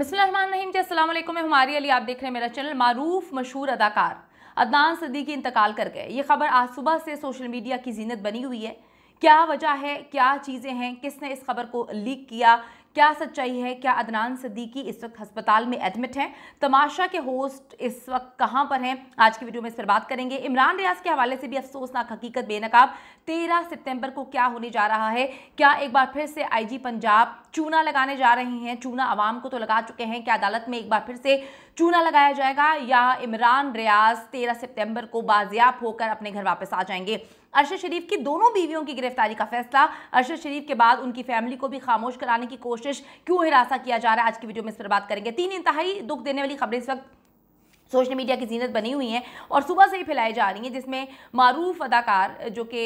असल मैं हमारी अली आप देख रहे हैं मेरा चैनल मारूफ मशहूर अदाकार अदनान सदीकी इंतकाल कर गए ये खबर आज सुबह से सोशल मीडिया की जीनत बनी हुई है क्या वजह है क्या चीज़ें हैं किसने इस खबर को लीक किया क्या सच्चाई है क्या अदनान सदीकी इस वक्त अस्पताल में एडमिट हैं तमाशा के होस्ट इस वक्त कहाँ पर हैं आज की वीडियो में इस पर बात करेंगे इमरान रियाज के हवाले से भी अफसोसनाक हकीकत बेनकाब तेरह सितंबर को क्या होने जा रहा है क्या एक बार फिर से आईजी पंजाब चूना लगाने जा रहे हैं चूना आवाम को तो लगा चुके हैं कि अदालत में एक बार फिर से चूना लगाया जाएगा या इमरान रियाज तेरह सितंबर को बाजियाब होकर अपने घर वापस आ जाएंगे अरशद शरीफ की दोनों बीवियों की गिरफ्तारी का फैसला अरशद शरीफ के बाद उनकी फैमिली को भी खामोश कराने की कोशिश क्यों हिरासा किया जा रहा है आज की वीडियो में इस पर बात करेंगे तीन इंतहाई दुख देने वाली खबरें इस वक्त सोशल मीडिया की जीनत बनी हुई हैं और सुबह से ही फैलाई जा रही हैं जिसमें मरूफ अदाकार जो कि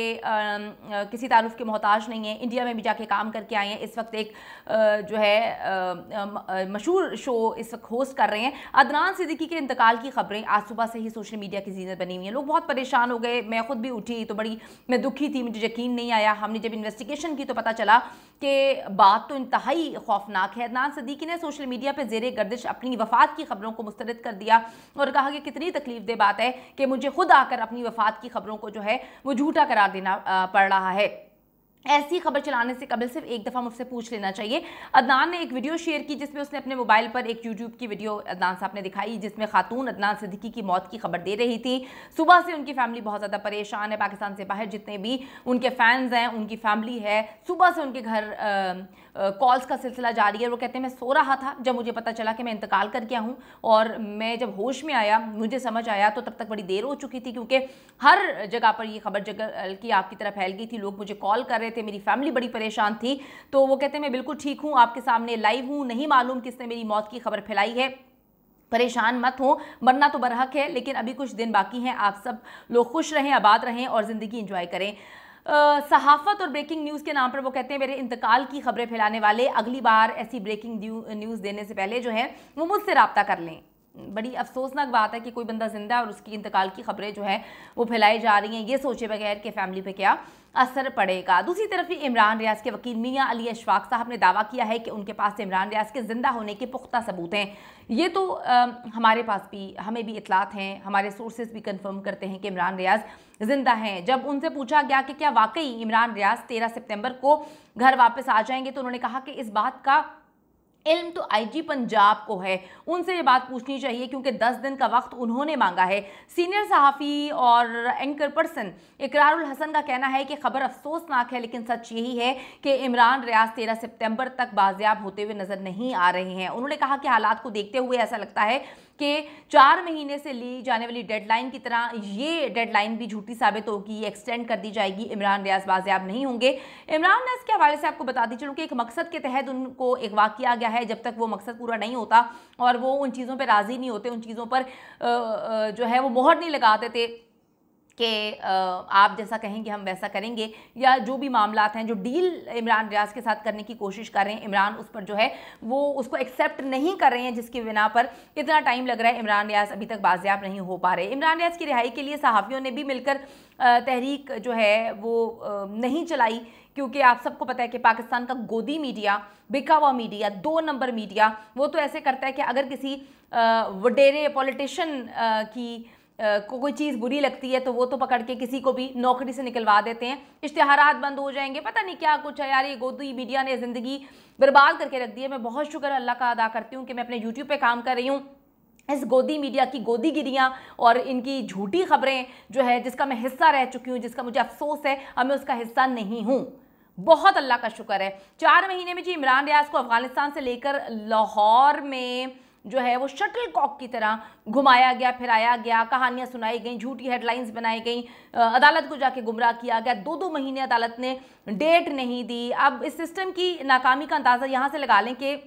किसी तारुफ के मोहताज नहीं है इंडिया में भी जाके काम करके आए हैं इस वक्त एक आ, जो है मशहूर शो इस वक्त होस्ट कर रहे हैं अदनान सिद्दीकी के इंतकाल की खबरें आज सुबह से ही सोशल मीडिया की जीनत बनी हुई हैं लोग बहुत परेशान हो गए मैं खुद भी उठी तो बड़ी मैं दुखी थी मुझे यकीन नहीं आया हमने जब इन्वेस्टिगेशन की तो पता चला कि बात तो इंतहाई खौफनाक है अदनान सिद्दीकी ने सोशल मीडिया पर जेर गर्दिश अपनी वफात की खबरों को मुस्तरद कर दिया और कहा कि कितनी तकलीफ दे बात है कि मुझे खुद आकर अपनी वफात की खबरों को जो है वो झूठा करार देना पड़ रहा है ऐसी खबर चलाने से कबल सिर्फ एक दफ़ा मुझसे पूछ लेना चाहिए अदनान ने एक वीडियो शेयर की जिसमें उसने अपने मोबाइल पर एक यूट्यूब की वीडियो अदनान साहब ने दिखाई जिसमें खातून अदनान सिद्दीकी की मौत की खबर दे रही थी सुबह से उनकी फैमिली बहुत ज़्यादा परेशान है पाकिस्तान से बाहर जितने भी उनके फैंस हैं उनकी फैमिली है सुबह से उनके घर कॉल्स का सिलसिला जारी है वो कहते हैं मैं सो रहा था जब मुझे पता चला कि मैं इंतकाल कर गया हूँ और मैं जब होश में आया मुझे समझ आया तो तब तक बड़ी देर हो चुकी थी क्योंकि हर जगह पर यह खबर जगह की आपकी तरह फैल गई थी लोग मुझे कॉल कर रहे थे थे मेरी फैमिली बड़ी परेशान थी तो वो कहते मैं बिल्कुल ठीक हूँ आपके सामने लाइव हूँ नहीं मालूम किसने मेरी मौत की खबर फैलाई है परेशान मत हो मरना तो बरहक है लेकिन अभी कुछ दिन बाकी हैं आप सब लोग खुश रहें आबाद रहें और ज़िंदगी इंजॉय करें आ, सहाफत और ब्रेकिंग न्यूज़ के नाम पर वो कहते हैं मेरे इंतकाल की खबरें फैलाने वाले अगली बार ऐसी ब्रेकिंग न्यूज़ देने से पहले जो है वो मुझसे रबता कर लें बड़ी अफसोसनाक बात है कि कोई बंदा जिंदा है और उसकी इंतकाल की खबरें जो है वो फैलाई जा रही हैं ये सोचे बगैर कि फैमिली पे क्या असर पड़ेगा दूसरी तरफ ही इमरान रियाज के वकील मियाँ अली अशफाक साहब ने दावा किया है कि उनके पास इमरान रियाज के ज़िंदा होने के पुख्ता सबूत हैं ये तो आ, हमारे पास भी हमें भी इतलात हैं हमारे सोर्सेज भी कन्फर्म करते हैं कि इमरान रियाज ज़िंदा हैं जब उनसे पूछा गया कि क्या वाकई इमरान रियाज तेरह सितम्बर को घर वापस आ जाएंगे तो उन्होंने कहा कि इस बात का इल्म तो आईजी पंजाब को है उनसे ये बात पूछनी चाहिए क्योंकि दस दिन का वक्त उन्होंने मांगा है सीनियर सहाफ़ी और एंकर पर्सन इकरारुल हसन का कहना है कि खबर अफसोसनाक है लेकिन सच यही है कि इमरान रियाज तेरह सितंबर तक बाजियाब होते हुए नज़र नहीं आ रहे हैं उन्होंने कहा कि हालात को देखते हुए ऐसा लगता है कि चार महीने से ली जाने वाली डेडलाइन की तरह ये डेडलाइन भी झूठी साबित होगी एक्सटेंड कर दी जाएगी इमरान रियाज बाजियाब नहीं होंगे इमरान रियाज के हवाले से आपको बता दी चलूँ कि एक मकसद के तहत उनको अगवा किया गया है जब तक वो मकसद पूरा नहीं होता और वो उन चीज़ों पर राज़ी नहीं होते उन चीज़ों पर जो है वो मोहर नहीं लगाते थे कि आप जैसा कहेंगे हम वैसा करेंगे या जो भी मामला हैं जो डील इमरान रियाज के साथ करने की कोशिश कर रहे हैं इमरान उस पर जो है वो उसको एक्सेप्ट नहीं कर रहे हैं जिसकी बिना पर इतना टाइम लग रहा है इमरान रियाज अभी तक बाजियाब नहीं हो पा रहे इमरान रियाज की रिहाई के लिए सहाफ़ियों ने भी मिलकर तहरीक जो है वो नहीं चलाई क्योंकि आप सबको पता है कि पाकिस्तान का गोदी मीडिया बिका हुआ मीडिया दो नंबर मीडिया वो तो ऐसे करता है कि अगर किसी वडेरे पॉलिटिशन की को कोई चीज़ बुरी लगती है तो वो तो पकड़ के किसी को भी नौकरी से निकलवा देते हैं इश्तहार बंद हो जाएंगे पता नहीं क्या कुछ है यार ये गोदी मीडिया ने ज़िंदगी बर्बाद करके रख दी है मैं बहुत शुक्र अल्लाह का अदा करती हूँ कि मैं अपने यूट्यूब पर काम कर रही हूँ इस गोदी मीडिया की गोदी गिरियाँ और इनकी झूठी खबरें जो है जिसका मैं हिस्सा रह चुकी हूँ जिसका मुझे अफसोस है अब मैं उसका हिस्सा नहीं हूँ बहुत अल्लाह का शुक्र है चार महीने में जी इमरान रियाज को अफगानिस्तान से लेकर लाहौर में जो है वो शटल कॉक की तरह घुमाया गया फिराया गया कहानियाँ सुनाई गई झूठी हेडलाइंस बनाई गई अदालत को जाके गुमराह किया गया दो दो महीने अदालत ने डेट नहीं दी अब इस सिस्टम की नाकामी का अंदाज़ा यहाँ से लगा लें कि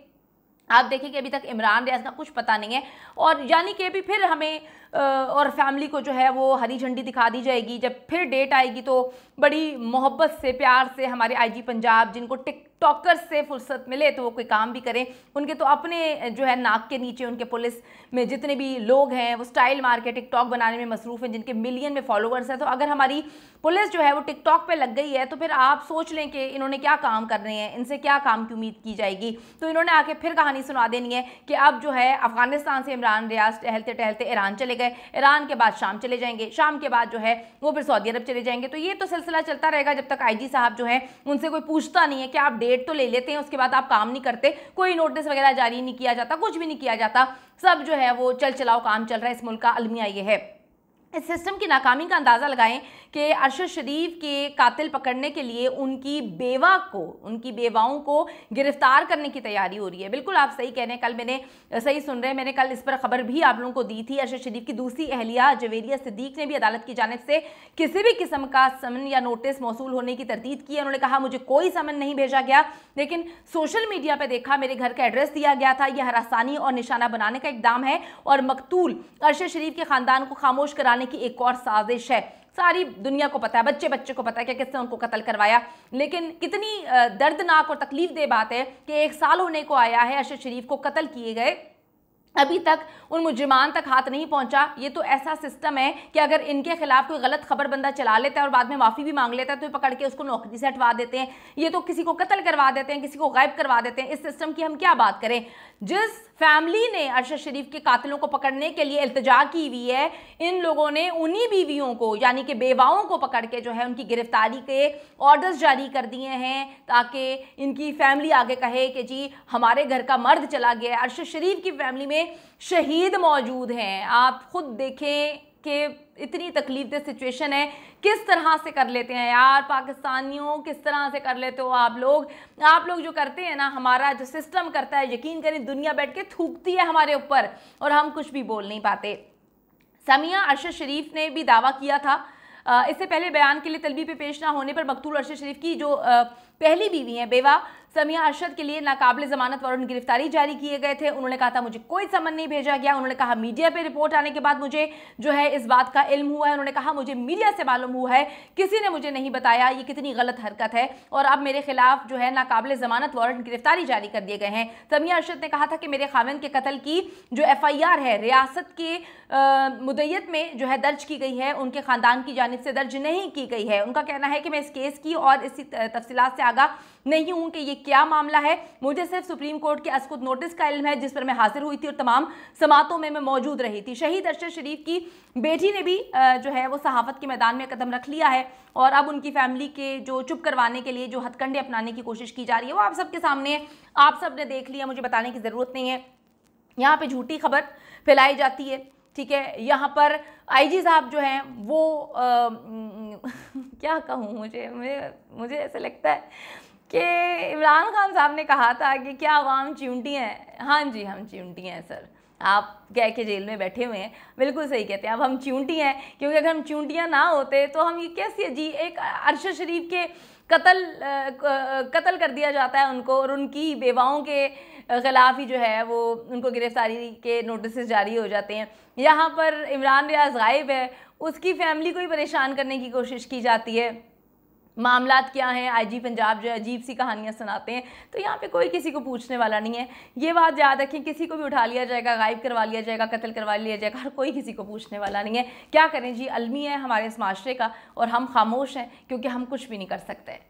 आप देखें कि अभी तक इमरान रियाज का कुछ पता नहीं है और यानी कि अभी फिर हमें और फैमिली को जो है वो हरी झंडी दिखा दी जाएगी जब फिर डेट आएगी तो बड़ी मोहब्बत से प्यार से हमारे आईजी पंजाब जिनको टिक टॉकर से फुर्सत मिले तो वो कोई काम भी करें उनके तो अपने जो है नाक के नीचे उनके पुलिस में जितने भी लोग हैं वो स्टाइल मार्केट टिकटॉक बनाने में मसरूफ़ हैं जिनके मिलियन में फॉलोअर्स हैं तो अगर हमारी पुलिस जो है वो टिकटॉक पे लग गई है तो फिर आप सोच लें कि इन्होंने क्या काम कर रहे हैं इनसे क्या काम की उम्मीद की जाएगी तो इन्होंने आके फिर कहानी सुना देनी है कि अब जो है अफगानिस्तान से इमरान रियाज टहलते टहलते ईरान चले गए ईरान के बाद शाम चले जाएंगे शाम के बाद जो है वो फिर सऊदी अरब चले जाएंगे तो ये तो सिलसिला चलता रहेगा जब तक आई साहब जो है उनसे कोई पूछता नहीं है कि आप डेट तो ले लेते हैं उसके बाद आप काम नहीं करते कोई नोटिस वगैरह जारी नहीं किया जाता कुछ भी नहीं किया जाता सब जो है वो चल चलाओ काम चल रहा है इस मुल्क का अलमिया ये है इस सिस्टम की नाकामी का अंदाज़ा लगाएं कि अरशद शरीफ के कातिल पकड़ने के लिए उनकी बेवा को उनकी बेवाओं को गिरफ्तार करने की तैयारी हो रही है बिल्कुल आप सही कह रहे हैं कल मैंने सही सुन रहे हैं मैंने कल इस पर खबर भी आप लोगों को दी थी अरशद शरीफ की दूसरी अहलिया जवेरिया सिद्दीक ने भी अदालत की जानब से किसी भी किस्म का समन या नोटिस मौसू होने की तरतीद की है उन्होंने कहा मुझे कोई समन नहीं भेजा गया लेकिन सोशल मीडिया पर देखा मेरे घर का एड्रेस दिया गया था यह हरासानी और निशाना बनाने का इकदाम है और मकतूल अरशद शरीफ के ख़ानदान को खामोश कराने करवाने की एक और साजिश है सारी दुनिया को पता है बच्चे बच्चे को पता है कि किसने उनको कत्ल करवाया लेकिन कितनी दर्दनाक और तकलीफ दे बात है कि एक साल होने को आया है अरशद शरीफ को कत्ल किए गए अभी तक उन मुजरिमान तक हाथ नहीं पहुंचा ये तो ऐसा सिस्टम है कि अगर इनके खिलाफ कोई गलत खबर बंदा चला लेता है और बाद में माफ़ी भी मांग लेता है तो पकड़ के उसको नौकरी से हटवा देते हैं ये तो किसी को कत्ल करवा देते हैं किसी को गायब करवा देते हैं इस सिस्टम की हम क्या बात करें जिस फैमिली ने अरशद शरीफ के कातिलों को पकड़ने के लिए अल्तजा की हुई है इन लोगों ने उन्हीं बीवियों को यानी कि बेवाओं को पकड़ के जो है उनकी गिरफ्तारी के ऑर्डर्स जारी कर दिए हैं ताकि इनकी फैमिली आगे कहे कि जी हमारे घर का मर्द चला गया अरशद शरीफ की फैमिली में में शहीद मौजूद हैं आप खुद देखें कि इतनी तकलीफ दे सिचुएशन है किस तरह से कर लेते हैं यार पाकिस्तानियों किस तरह से कर लेते हो आप लोग आप लोग जो करते हैं ना हमारा जो सिस्टम करता है यकीन करें दुनिया बैठ के थूकती है हमारे ऊपर और हम कुछ भी बोल नहीं पाते समिया अरशद शरीफ ने भी दावा किया था इससे पहले बयान के लिए तलबी पे पेश ना होने पर मकतूल अरशद शरीफ की जो पहली बीवी हैं बेवा समिया अरशद के लिए नाकाबले जमानत वारंट गिरफ्तारी जारी किए गए थे उन्होंने कहा था मुझे कोई समन नहीं भेजा गया उन्होंने कहा मीडिया पर रिपोर्ट आने के बाद मुझे जो है इस बात का इल्म हुआ है उन्होंने कहा मुझे मीडिया से मालूम हुआ है किसी ने मुझे नहीं बताया ये कितनी गलत हरकत है और अब मेरे खिलाफ जो है नाकाबले जमानत वारंट गिरफ्तारी जारी कर दिए गए हैं समिया अरशद ने कहा था कि मेरे खाविन के कतल की जो एफ है रियासत के मुदैत में जो है दर्ज की गई है उनके ख़ानदान की जानब से दर्ज नहीं की गई है उनका कहना है कि मैं इस केस की और इसी तफसीत से आगा नहीं हूँ कि ये क्या मामला है मुझे सिर्फ सुप्रीम कोर्ट के अस्कुत नोटिस का इलम है जिस पर मैं हाजिर हुई थी और तमाम समातों में मैं मौजूद रही थी शहीद अरशद शरीफ की बेटी ने भी जो है वो सहाफत के मैदान में कदम रख लिया है और अब उनकी फैमिली के जो चुप करवाने के लिए जो हथकंडे अपनाने की कोशिश की जा रही है वो आप सबके सामने आप सब ने देख लिया मुझे बताने की ज़रूरत नहीं है यहाँ पे झूठी खबर फैलाई जाती है ठीक है यहाँ पर आईजी साहब जो हैं वो आ, क्या कहूँ मुझे मुझे मुझे ऐसा लगता है कि इमरान खान साहब ने कहा था कि क्या आवाम चिमटी हैं हाँ जी हम चिमटी हैं सर आप कह के जेल में बैठे हुए हैं बिल्कुल सही कहते हैं अब हम चूंटी हैं क्योंकि अगर हम चूंटियाँ ना होते तो हम ये कैसे जी एक अरशद शरीफ के कत्ल कत्ल कर दिया जाता है उनको और उनकी बेवाओं के ख़िलाफ़ ही जो है वो उनको गिरफ़्तारी के नोटिस जारी हो जाते हैं यहाँ पर इमरान रियाज गायब है उसकी फैमिली को ही परेशान करने की कोशिश की जाती है मामला क्या हैं आईजी पंजाब जो है अजीब सी कहानियाँ सुनाते हैं तो यहाँ पे कोई किसी को पूछने वाला नहीं है ये बात याद रखें किसी को भी उठा लिया जाएगा गायब करवा लिया जाएगा कत्ल करवा लिया जाएगा हर कोई किसी को पूछने वाला नहीं है क्या करें जी अलमी है हमारे इस माशरे का और हम खामोश हैं क्योंकि हम कुछ भी नहीं कर सकते